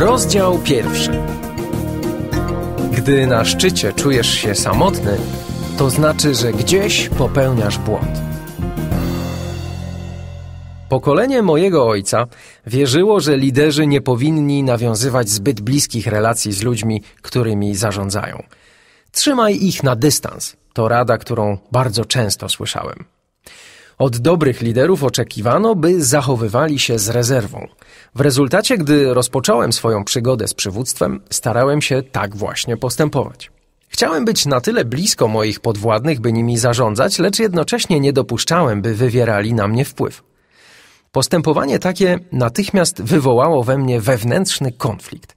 Rozdział pierwszy. Gdy na szczycie czujesz się samotny, to znaczy, że gdzieś popełniasz błąd. Pokolenie mojego ojca wierzyło, że liderzy nie powinni nawiązywać zbyt bliskich relacji z ludźmi, którymi zarządzają. Trzymaj ich na dystans to rada, którą bardzo często słyszałem. Od dobrych liderów oczekiwano, by zachowywali się z rezerwą. W rezultacie, gdy rozpocząłem swoją przygodę z przywództwem, starałem się tak właśnie postępować. Chciałem być na tyle blisko moich podwładnych, by nimi zarządzać, lecz jednocześnie nie dopuszczałem, by wywierali na mnie wpływ. Postępowanie takie natychmiast wywołało we mnie wewnętrzny konflikt.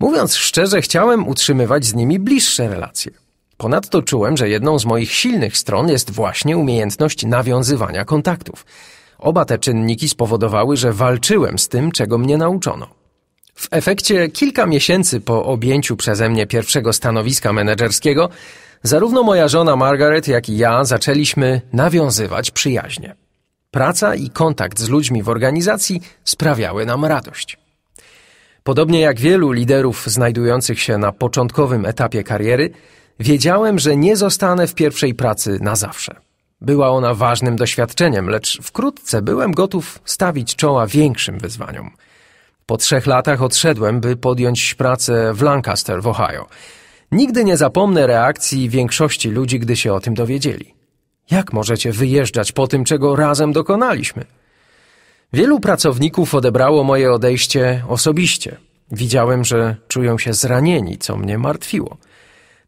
Mówiąc szczerze, chciałem utrzymywać z nimi bliższe relacje. Ponadto czułem, że jedną z moich silnych stron jest właśnie umiejętność nawiązywania kontaktów. Oba te czynniki spowodowały, że walczyłem z tym, czego mnie nauczono. W efekcie kilka miesięcy po objęciu przeze mnie pierwszego stanowiska menedżerskiego, zarówno moja żona Margaret, jak i ja zaczęliśmy nawiązywać przyjaźnie. Praca i kontakt z ludźmi w organizacji sprawiały nam radość. Podobnie jak wielu liderów znajdujących się na początkowym etapie kariery, Wiedziałem, że nie zostanę w pierwszej pracy na zawsze. Była ona ważnym doświadczeniem, lecz wkrótce byłem gotów stawić czoła większym wyzwaniom. Po trzech latach odszedłem, by podjąć pracę w Lancaster w Ohio. Nigdy nie zapomnę reakcji większości ludzi, gdy się o tym dowiedzieli. Jak możecie wyjeżdżać po tym, czego razem dokonaliśmy? Wielu pracowników odebrało moje odejście osobiście. Widziałem, że czują się zranieni, co mnie martwiło.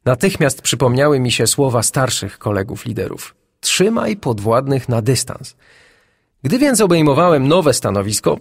Natychmiast przypomniały mi się słowa starszych kolegów liderów. Trzymaj podwładnych na dystans. Gdy więc obejmowałem nowe stanowisko,